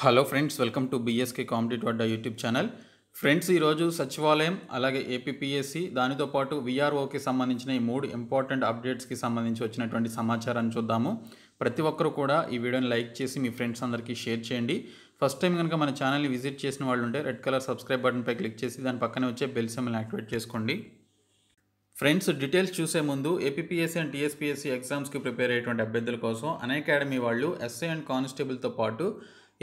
hello friends welcome to BSK competitive అడ్డా YouTube channel friends ఈరోజు సచివాలయం అలాగే ఏపీపీఎస్సి దానితో పాటు విఆర్ఓకి సంబంధించిన ఈ మూడు ఇంపార్టెంట్ అప్డేట్స్కి సంబంధించి వచ్చినటువంటి సమాచారాన్ని చూద్దాము ప్రతి ఒక్కరూ కూడా ఈ వీడియోని లైక్ చేసి మీ ఫ్రెండ్స్ అందరికీ షేర్ చేయండి ఫస్ట్ టైం కనుక మన ఛానల్ని విజిట్ చేసిన వాళ్ళు ఉంటే రెడ్ కలర్ సబ్స్క్రైబ్ బటన్పై క్లిక్ చేసి దాని పక్కనే వచ్చే బెల్ సెమ్ని యాక్టివేట్ చేసుకోండి ఫ్రెండ్స్ డీటెయిల్స్ చూసే ముందు ఏపీఎస్సీ అండ్ టీఎస్పీఎస్సీ ఎగ్జామ్స్కి ప్రిపేర్ అయ్యేటువంటి అభ్యర్థుల కోసం అన్ అకాడమీ వాళ్ళు ఎస్ఏ అండ్ కానిస్టేబుల్తో పాటు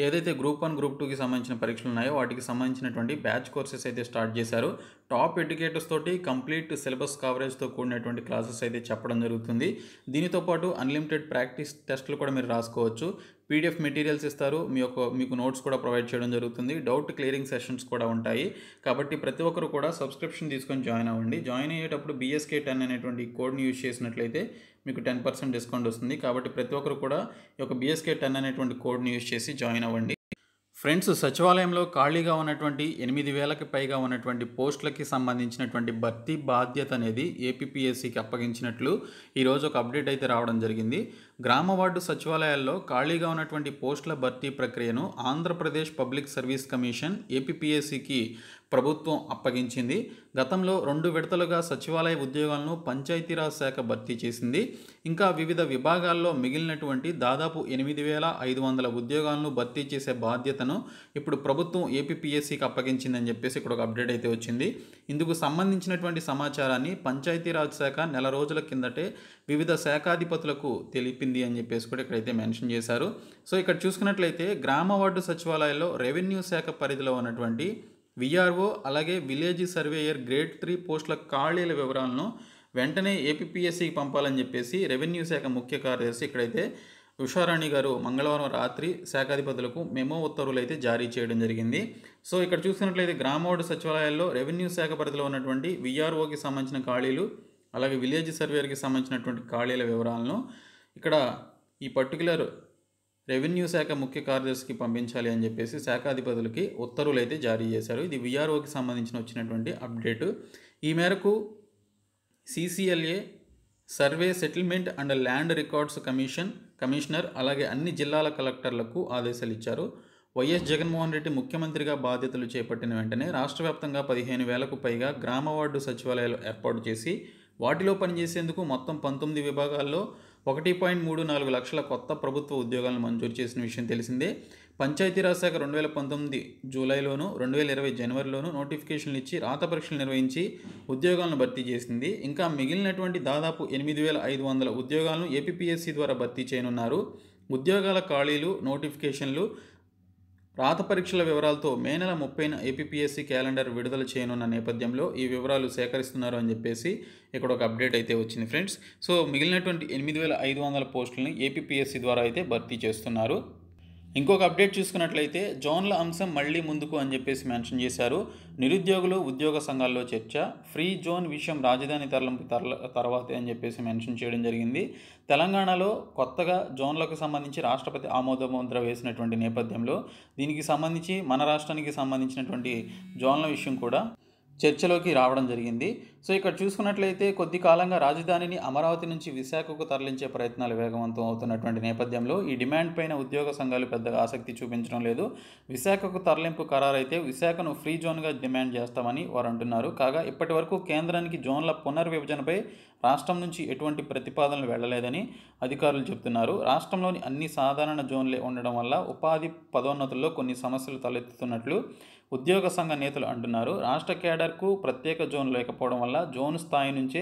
ఏదైతే గ్రూప్ వన్ గ్రూప్ టూకి సంబంధించిన పరీక్షలు ఉన్నాయో వాటికి సంబంధించినటువంటి బ్యాచ్ కోర్సెస్ అయితే స్టార్ట్ చేశారు టాప్ ఎడ్యుకేటర్స్ తోటి కంప్లీట్ సిలబస్ కవరేజ్తో కూడినటువంటి క్లాసెస్ అయితే చెప్పడం జరుగుతుంది దీనితో పాటు అన్లిమిటెడ్ ప్రాక్టీస్ టెస్ట్లు కూడా మీరు రాసుకోవచ్చు పీడిఎఫ్ మెటీరియల్స్ ఇస్తారు మీ యొక్క మీకు నోట్స్ కూడా ప్రొవైడ్ చేయడం జరుగుతుంది డౌట్ క్లియరింగ్ సెషన్స్ కూడా ఉంటాయి కాబట్టి ప్రతి ఒక్కరు కూడా సబ్స్క్రిప్షన్ తీసుకొని జాయిన్ అవ్వండి జాయిన్ అయ్యేటప్పుడు బీఎస్కే టెన్ అనేటువంటి కోడ్ని యూజ్ చేసినట్లయితే మీకు టెన్ పర్సెంట్ డిస్కౌంట్ వస్తుంది కాబట్టి ప్రతి ఒక్కరు కూడా ఈ యొక్క బీఎస్కే టెన్ అనేటువంటి కోడ్ని యూజ్ చేసి జాయిన్ అవ్వండి ఫ్రెండ్స్ సచివాలయంలో ఖాళీగా ఉన్నటువంటి ఎనిమిది వేలకు పైగా ఉన్నటువంటి పోస్టులకి సంబంధించినటువంటి భర్తీ బాధ్యత అనేది ఏపీఎస్సికి అప్పగించినట్లు ఈరోజు ఒక అప్డేట్ అయితే రావడం జరిగింది గ్రామ వార్డు సచివాలయాల్లో ఖాళీగా ఉన్నటువంటి పోస్టుల భర్తీ ప్రక్రియను ఆంధ్రప్రదేశ్ పబ్లిక్ సర్వీస్ కమిషన్ ఏపీఎస్సికి ప్రభుత్వం అప్పగించింది గతంలో రెండు విడతలుగా సచివాలయ ఉద్యోగాలను పంచాయతీరాజ్ శాఖ భర్తీ చేసింది ఇంకా వివిధ విభాగాల్లో మిగిలినటువంటి దాదాపు ఎనిమిది వేల ఐదు వందల ఉద్యోగాలను భర్తీ చేసే బాధ్యతను ఇప్పుడు ప్రభుత్వం ఏపీపీఎస్సీకి అప్పగించిందని చెప్పేసి ఇక్కడ ఒక అప్డేట్ అయితే వచ్చింది ఇందుకు సంబంధించినటువంటి సమాచారాన్ని పంచాయతీరాజ్ శాఖ నెల రోజుల కిందటే వివిధ శాఖాధిపతులకు తెలిపింది అని చెప్పేసి కూడా ఇక్కడైతే మెన్షన్ చేశారు సో ఇక్కడ చూసుకున్నట్లయితే గ్రామ వార్డు సచివాలయాల్లో రెవెన్యూ శాఖ పరిధిలో ఉన్నటువంటి విఆర్ఓ అలాగే విలేజ్ సర్వేయర్ గ్రేడ్ త్రీ పోస్టుల ఖాళీల వివరాలను వెంటనే ఏపీఎస్సికి పంపాలని చెప్పేసి రెవెన్యూ శాఖ ముఖ్య కార్యదర్శి ఇక్కడైతే ఉషారాణి గారు మంగళవారం రాత్రి శాఖాధిపతులకు మెమో ఉత్తర్వులు అయితే జారీ చేయడం జరిగింది సో ఇక్కడ చూసినట్లయితే గ్రామవార్డు సచివాలయాల్లో రెవెన్యూ శాఖ పరిధిలో ఉన్నటువంటి విఆర్ఓకి సంబంధించిన ఖాళీలు అలాగే విలేజ్ సర్వేయర్కి సంబంధించినటువంటి ఖాళీల వివరాలను ఇక్కడ ఈ పర్టికులర్ రెవెన్యూ శాఖ ముఖ్య కార్యదర్శికి పంపించాలి అని చెప్పేసి శాఖాధిపతులకి ఉత్తర్వులు అయితే జారీ చేశారు ఇది విఆర్ఓకి సంబంధించిన వచ్చినటువంటి అప్డేటు ఈ మేరకు CCLA survey settlement and land records commission commissioner అలాగే అన్ని జిల్లాల కలెక్టర్లకు ఆదేశాలు ఇచ్చారు వైఎస్ జగన్మోహన్ రెడ్డి ముఖ్యమంత్రిగా బాధ్యతలు చేపట్టిన వెంటనే రాష్ట్ర వ్యాప్తంగా పదిహేను వేలకు పైగా గ్రామ వార్డు సచివాలయాలు ఏర్పాటు చేసి వాటిలో పనిచేసేందుకు మొత్తం పంతొమ్మిది విభాగాల్లో ఒకటి పాయింట్ మూడు నాలుగు లక్షల కొత్త ప్రభుత్వ ఉద్యోగాలను మంజూరు చేసిన విషయం తెలిసిందే పంచాయతీరాజ్ శాఖ రెండు వేల పంతొమ్మిది జూలైలోను రెండు వేల ఇరవై జనవరిలోను నోటిఫికేషన్లు ఇచ్చి రాత పరీక్షలు నిర్వహించి ఉద్యోగాలను భర్తీ చేసింది ఇంకా మిగిలినటువంటి దాదాపు ఎనిమిది వేల ఐదు వందల ఉద్యోగాలను ఏపీపీఎస్సీ ద్వారా భర్తీ చేయనున్నారు ఉద్యోగాల ఖాళీలు నోటిఫికేషన్లు రాత పరీక్షల వివరాలతో మే నెల ముప్పైన ఏపీఎస్సీ క్యాలెండర్ విడుదల చేయనున్న నేపథ్యంలో ఈ వివరాలు సేకరిస్తున్నారు అని చెప్పేసి ఇక్కడ ఒక అప్డేట్ అయితే వచ్చింది ఫ్రెండ్స్ సో మిగిలినటువంటి ఎనిమిది వేల ఐదు వందల పోస్టులని ఏపీఎస్సీ ద్వారా అయితే భర్తీ చేస్తున్నారు ఇంకొక అప్డేట్ చూసుకున్నట్లయితే జోన్ల అంశం మళ్లీ ముందుకు అని చెప్పేసి మెన్షన్ చేశారు నిరుద్యోగులు ఉద్యోగ సంఘాల్లో చర్చ ఫ్రీ జోన్ విషయం రాజధాని తరలింపు తరల తర్వాతే అని చెప్పేసి మెన్షన్ చేయడం జరిగింది తెలంగాణలో కొత్తగా జోన్లకు సంబంధించి రాష్ట్రపతి ఆమోద ముద్ర వేసినటువంటి నేపథ్యంలో దీనికి సంబంధించి మన రాష్ట్రానికి సంబంధించినటువంటి జోన్ల విషయం కూడా చర్చలోకి రావడం జరిగింది సో ఇక్కడ చూసుకున్నట్లయితే కొద్ది కాలంగా రాజధానిని అమరావతి నుంచి విశాఖకు తరలించే ప్రయత్నాలు వేగవంతం అవుతున్నటువంటి నేపథ్యంలో ఈ డిమాండ్ పైన ఉద్యోగ సంఘాలు పెద్దగా ఆసక్తి చూపించడం లేదు విశాఖకు తరలింపు ఖరారైతే విశాఖను ఫ్రీ జోన్గా డిమాండ్ చేస్తామని వారు అంటున్నారు కాగా ఇప్పటి వరకు కేంద్రానికి జోన్ల పునర్విభజనపై రాష్ట్రం నుంచి ఎటువంటి ప్రతిపాదనలు వెళ్లలేదని అధికారులు చెబుతున్నారు రాష్ట్రంలోని అన్ని సాధారణ జోన్లే ఉండడం వల్ల ఉపాధి పదోన్నతుల్లో కొన్ని సమస్యలు తలెత్తుతున్నట్లు ఉద్యోగ సంఘ నేతలు అంటున్నారు రాష్ట్ర కేడర్కు ప్రత్యేక జోన్ లేకపోవడం వల్ల వల్ల జోన్ స్థాయి నుంచే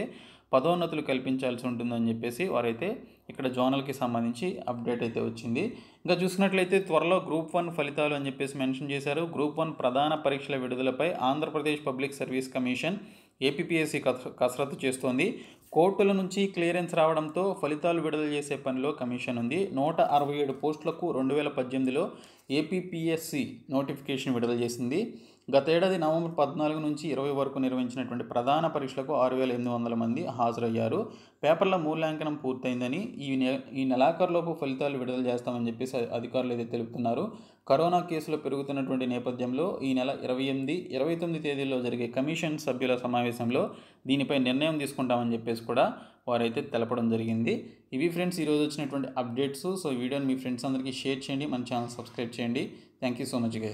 పదోన్నతులు కల్పించాల్సి ఉంటుందని చెప్పేసి వారైతే ఇక్కడ జోనల్కి సంబంధించి అప్డేట్ అయితే వచ్చింది ఇంకా చూసినట్లయితే త్వరలో గ్రూప్ వన్ ఫలితాలు అని చెప్పేసి మెన్షన్ చేశారు గ్రూప్ వన్ ప్రధాన పరీక్షల విడుదలపై Andhra Pradesh public service commission APPSC కసరత్తు చేస్తోంది కోర్టుల నుంచి క్లియరెన్స్ రావడంతో ఫలితాలు విడుదల చేసే పనిలో కమిషన్ ఉంది నూట అరవై ఏడు పోస్టులకు రెండు వేల పద్దెనిమిదిలో ఏపీపీఎస్సీ నోటిఫికేషన్ విడుదల చేసింది గతేడాది నవంబర్ పద్నాలుగు నుంచి ఇరవై వరకు నిర్వహించినటువంటి ప్రధాన పరీక్షలకు ఆరు వేల ఎనిమిది వందల మంది హాజరయ్యారు పేపర్ల మూల్యాంకనం పూర్తయిందని ఈ నె ఈ నెలాఖరులోపు ఫలితాలు విడుదల చేస్తామని చెప్పేసి అధికారులు అయితే తెలుపుతున్నారు కరోనా కేసులు పెరుగుతున్నటువంటి నేపథ్యంలో ఈ నెల ఇరవై ఎనిమిది ఇరవై తొమ్మిది తేదీల్లో జరిగే కమిషన్ సభ్యుల సమావేశంలో దీనిపై నిర్ణయం తీసుకుంటామని చెప్పేసి కూడా వారైతే తెలపడం జరిగింది ఇవి ఫ్రెండ్స్ ఈరోజు వచ్చినటువంటి అప్డేట్స్ సో వీడియోని మీ ఫ్రెండ్స్ అందరికీ షేర్ చేయండి మన ఛానల్ సబ్స్క్రైబ్ చేయండి thank you so much guys